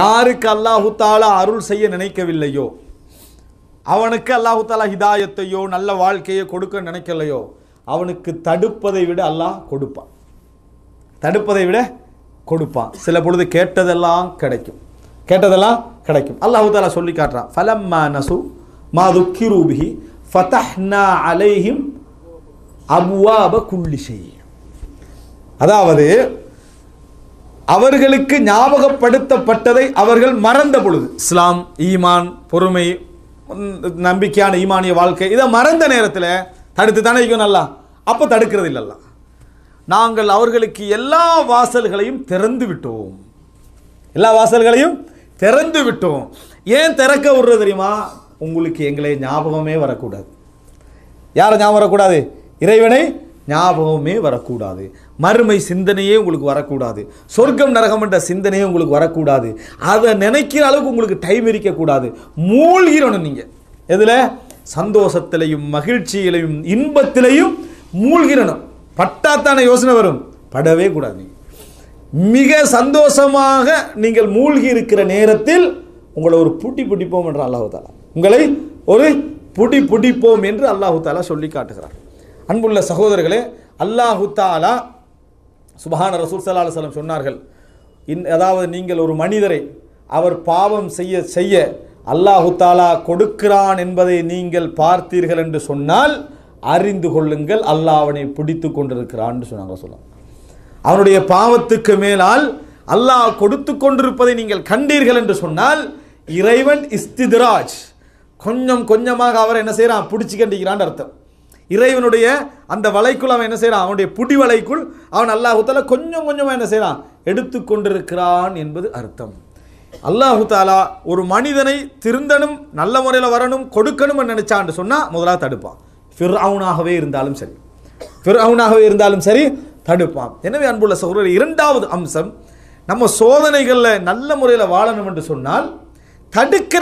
யாருக்கு அல்லாஹு தாலா அருள் செய்ய நினைக்கவில்லையோ அவனுக்கு அல்லாஹு தாலா ஹிதாயத்தையோ நல்ல வாழ்க்கையை கொடுக்க நினைக்கலையோ அவனுக்கு தடுப்பதை விட அல்லாஹ் கொடுப்பான் தடுப்பதை விட கொடுப்பான் சில பொழுது கேட்டதெல்லாம் கிடைக்கும் கேட்டதெல்லாம் கிடைக்கும் அல்லாஹு தாலா சொல்லி காட்டுறான் நசு அதாவது அவர்களுக்கு ஞாபகப்படுத்தப்பட்டதை அவர்கள் மறந்த பொழுது இஸ்லாம் ஈமான் பொறுமை நம்பிக்கையான ஈமானிய வாழ்க்கை இதை மறந்த நேரத்தில் தடுத்து தானே நல்லா அப்போ தடுக்கிறது இல்லைல்ல நாங்கள் அவர்களுக்கு எல்லா வாசல்களையும் திறந்து விட்டோம் எல்லா வாசல்களையும் திறந்து விட்டோம் ஏன் திறக்க விடுறது தெரியுமா உங்களுக்கு எங்களை ஞாபகமே வரக்கூடாது யாரை ஞாபகம் வரக்கூடாது இறைவனை ஞாபகமே வரக்கூடாது மறுமை சிந்தனையே உங்களுக்கு வரக்கூடாது சொர்க்கம் நரகம் என்ற சிந்தனையே உங்களுக்கு வரக்கூடாது அதை நினைக்கிற அளவுக்கு உங்களுக்கு டைம் இருக்கக்கூடாது மூழ்கிறணும் நீங்கள் எதில் சந்தோஷத்திலையும் மகிழ்ச்சியிலையும் இன்பத்திலையும் மூழ்கிறணும் பட்டாத்தான யோசனை வரும் படவே கூடாது மிக சந்தோஷமாக நீங்கள் மூழ்கி இருக்கிற நேரத்தில் உங்களை ஒரு புட்டி பிடிப்போம் என்று அல்லாஹு தாலா உங்களை ஒரு புடி பிடிப்போம் என்று அல்லாஹு தாலா சொல்லி காட்டுகிறார் அன்புள்ள சகோதரர்களே அல்லாஹு தாலா சுபஹான ரசூல் சல்லா அலுவலம் சொன்னார்கள் இன் அதாவது நீங்கள் ஒரு மனிதரை அவர் பாவம் செய்ய செய்ய அல்லாஹு தாலா கொடுக்கிறான் என்பதை நீங்கள் பார்த்தீர்கள் என்று சொன்னால் அறிந்து கொள்ளுங்கள் அல்லாஹ் அவனை பிடித்து கொண்டிருக்கிறான் சொன்னாங்க சொல்லலாம் அவனுடைய பாவத்துக்கு மேலால் அல்லாஹ் கொடுத்து கொண்டிருப்பதை நீங்கள் கண்டீர்கள் என்று சொன்னால் இறைவன் இஸ்திதிராஜ் கொஞ்சம் கொஞ்சமாக அவரை என்ன செய்கிறான் பிடிச்சி அர்த்தம் இறைவனுடைய அந்த வலைக்குள் அவன் என்ன செய்கிறான் அவனுடைய புடி வலைக்குள் அவன் அல்லாஹுத்தால கொஞ்சம் கொஞ்சமாக என்ன செய்கிறான் எடுத்து கொண்டிருக்கிறான் என்பது அர்த்தம் அல்லாஹு தாலா ஒரு மனிதனை திருந்தனும் நல்ல முறையில் வரணும் கொடுக்கணும்னு நினைச்சான்னு சொன்னால் முதலாக தடுப்பான் ஃபிர் அவுனாகவே இருந்தாலும் சரி ஃபிர் அவுனாகவே இருந்தாலும் சரி தடுப்பான் எனவே அன்புள்ள சகோதரர் இரண்டாவது அம்சம் நம்ம சோதனைகளில் நல்ல முறையில் வாழணும் என்று சொன்னால் தடுக்கிற